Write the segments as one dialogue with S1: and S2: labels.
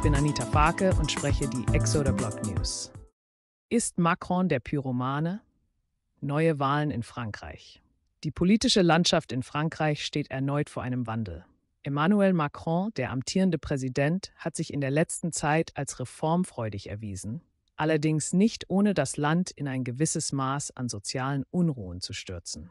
S1: Ich bin Anita Farke und spreche die Exoder Block News. Ist Macron der Pyromane? Neue Wahlen in Frankreich. Die politische Landschaft in Frankreich steht erneut vor einem Wandel. Emmanuel Macron, der amtierende Präsident, hat sich in der letzten Zeit als reformfreudig erwiesen, allerdings nicht ohne das Land in ein gewisses Maß an sozialen Unruhen zu stürzen.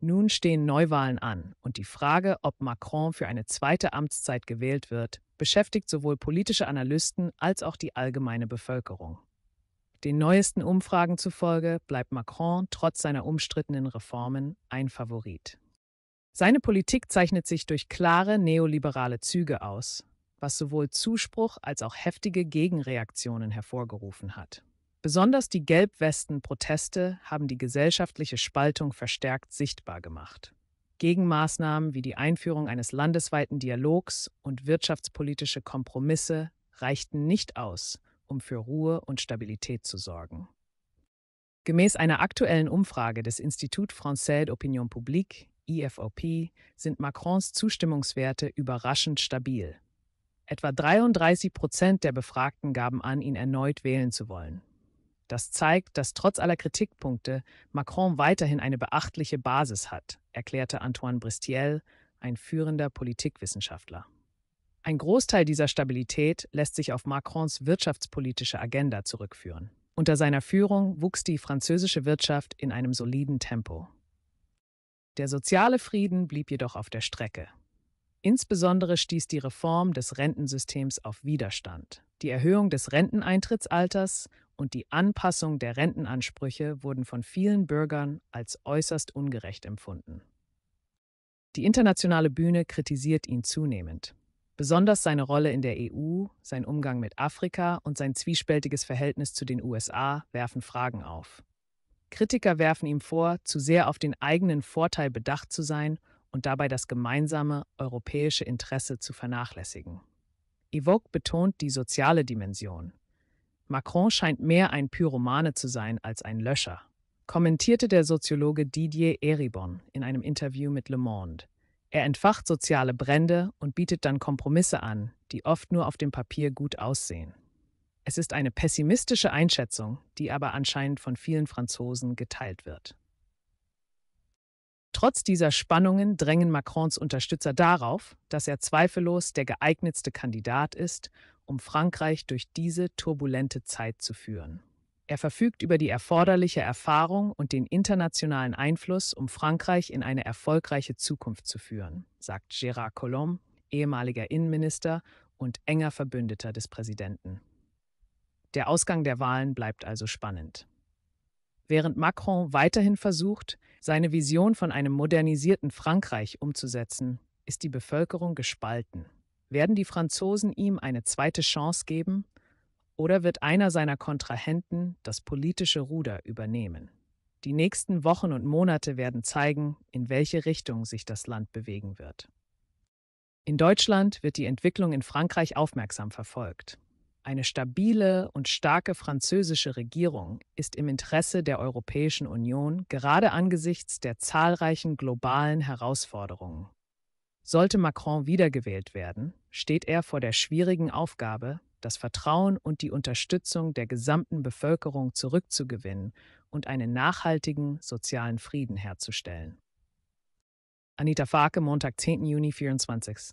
S1: Nun stehen Neuwahlen an und die Frage, ob Macron für eine zweite Amtszeit gewählt wird, beschäftigt sowohl politische Analysten als auch die allgemeine Bevölkerung. Den neuesten Umfragen zufolge bleibt Macron trotz seiner umstrittenen Reformen ein Favorit. Seine Politik zeichnet sich durch klare neoliberale Züge aus, was sowohl Zuspruch als auch heftige Gegenreaktionen hervorgerufen hat. Besonders die Gelbwesten-Proteste haben die gesellschaftliche Spaltung verstärkt sichtbar gemacht. Gegenmaßnahmen wie die Einführung eines landesweiten Dialogs und wirtschaftspolitische Kompromisse reichten nicht aus, um für Ruhe und Stabilität zu sorgen. Gemäß einer aktuellen Umfrage des Institut Français d'Opinion Publique, IFOP, sind Macrons Zustimmungswerte überraschend stabil. Etwa 33 Prozent der Befragten gaben an, ihn erneut wählen zu wollen. Das zeigt, dass trotz aller Kritikpunkte Macron weiterhin eine beachtliche Basis hat, erklärte Antoine Bristiel, ein führender Politikwissenschaftler. Ein Großteil dieser Stabilität lässt sich auf Macrons wirtschaftspolitische Agenda zurückführen. Unter seiner Führung wuchs die französische Wirtschaft in einem soliden Tempo. Der soziale Frieden blieb jedoch auf der Strecke. Insbesondere stieß die Reform des Rentensystems auf Widerstand. Die Erhöhung des Renteneintrittsalters und die Anpassung der Rentenansprüche wurden von vielen Bürgern als äußerst ungerecht empfunden. Die internationale Bühne kritisiert ihn zunehmend, besonders seine Rolle in der EU, sein Umgang mit Afrika und sein zwiespältiges Verhältnis zu den USA werfen Fragen auf. Kritiker werfen ihm vor, zu sehr auf den eigenen Vorteil bedacht zu sein und dabei das gemeinsame europäische Interesse zu vernachlässigen. Evoque betont die soziale Dimension, Macron scheint mehr ein Pyromane zu sein als ein Löscher, kommentierte der Soziologe Didier Eribon in einem Interview mit Le Monde. Er entfacht soziale Brände und bietet dann Kompromisse an, die oft nur auf dem Papier gut aussehen. Es ist eine pessimistische Einschätzung, die aber anscheinend von vielen Franzosen geteilt wird. Trotz dieser Spannungen drängen Macrons Unterstützer darauf, dass er zweifellos der geeignetste Kandidat ist, um Frankreich durch diese turbulente Zeit zu führen. Er verfügt über die erforderliche Erfahrung und den internationalen Einfluss, um Frankreich in eine erfolgreiche Zukunft zu führen, sagt Gérard Collomb, ehemaliger Innenminister und enger Verbündeter des Präsidenten. Der Ausgang der Wahlen bleibt also spannend während Macron weiterhin versucht, seine Vision von einem modernisierten Frankreich umzusetzen, ist die Bevölkerung gespalten. Werden die Franzosen ihm eine zweite Chance geben oder wird einer seiner Kontrahenten das politische Ruder übernehmen? Die nächsten Wochen und Monate werden zeigen, in welche Richtung sich das Land bewegen wird. In Deutschland wird die Entwicklung in Frankreich aufmerksam verfolgt. Eine stabile und starke französische Regierung ist im Interesse der Europäischen Union gerade angesichts der zahlreichen globalen Herausforderungen. Sollte Macron wiedergewählt werden, steht er vor der schwierigen Aufgabe, das Vertrauen und die Unterstützung der gesamten Bevölkerung zurückzugewinnen und einen nachhaltigen sozialen Frieden herzustellen. Anita Farke, Montag, 10. Juni 24.